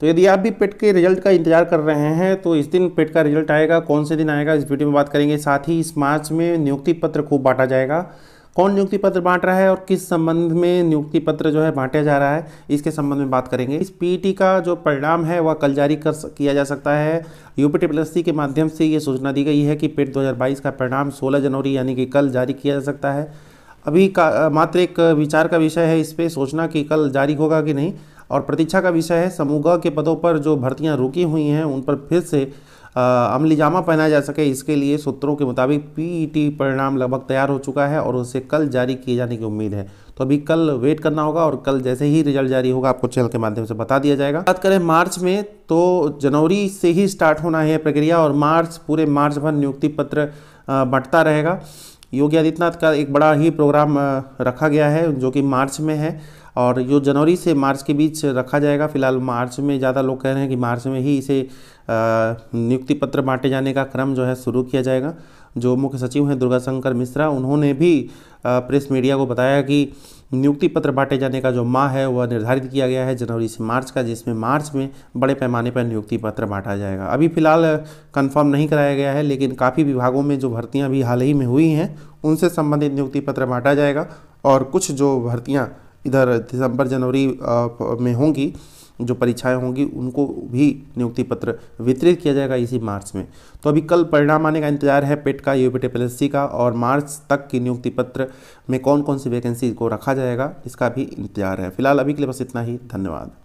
तो यदि आप भी पेट के रिजल्ट का इंतजार कर रहे हैं तो इस दिन पेट का रिजल्ट आएगा कौन से दिन आएगा इस वीडियो में बात करेंगे साथ ही इस मार्च में नियुक्ति पत्र खूब बांटा जाएगा कौन नियुक्ति पत्र बांट रहा है और किस संबंध में नियुक्ति पत्र जो है बांटा जा रहा है इसके संबंध में बात करेंगे इस पीटी e का जो परिणाम है वह कल जारी कर किया जा सकता है प्लस टी के माध्यम से ये सूचना दी गई है कि पेट 2022 का परिणाम 16 जनवरी यानी कि कल जारी किया जा सकता है अभी का मात्र एक विचार का विषय है इस पर सोचना कि कल जारी होगा कि नहीं और प्रतीक्षा का विषय है समूह के पदों पर जो भर्तियां रुकी हुई हैं उन पर फिर से अमलीजामा पहनाया जा सके इसके लिए सूत्रों के मुताबिक पीईटी e परिणाम लगभग तैयार हो चुका है और उसे कल जारी किए जाने की उम्मीद है तो अभी कल वेट करना होगा और कल जैसे ही रिजल्ट जारी होगा आपको चैनल के माध्यम से बता दिया जाएगा बात करें मार्च में तो जनवरी से ही स्टार्ट होना है प्रक्रिया और मार्च पूरे मार्च भर नियुक्ति पत्र बंटता रहेगा योगी आदित्यनाथ का एक बड़ा ही प्रोग्राम रखा गया है जो कि मार्च में है और जो जनवरी से मार्च के बीच रखा जाएगा फिलहाल मार्च में ज़्यादा लोग कह रहे हैं कि मार्च में ही इसे नियुक्ति पत्र बांटे जाने का क्रम जो है शुरू किया जाएगा जो मुख्य सचिव हैं दुर्गा शंकर मिश्रा उन्होंने भी प्रेस मीडिया को बताया कि नियुक्ति पत्र बांटे जाने का जो माह है वह निर्धारित किया गया है जनवरी से मार्च का जिसमें मार्च में बड़े पैमाने पर नियुक्ति पत्र बांटा जाएगा अभी फिलहाल कंफर्म नहीं कराया गया है लेकिन काफ़ी विभागों में जो भर्तियाँ अभी हाल ही में हुई हैं उनसे संबंधित नियुक्ति पत्र बांटा जाएगा और कुछ जो भर्तियाँ इधर दिसंबर जनवरी में होंगी जो परीक्षाएं होंगी उनको भी नियुक्ति पत्र वितरित किया जाएगा इसी मार्च में तो अभी कल परिणाम आने का इंतजार है पेट का यू पी का और मार्च तक की नियुक्ति पत्र में कौन कौन सी वैकेंसी को रखा जाएगा इसका भी इंतजार है फिलहाल अभी के लिए बस इतना ही धन्यवाद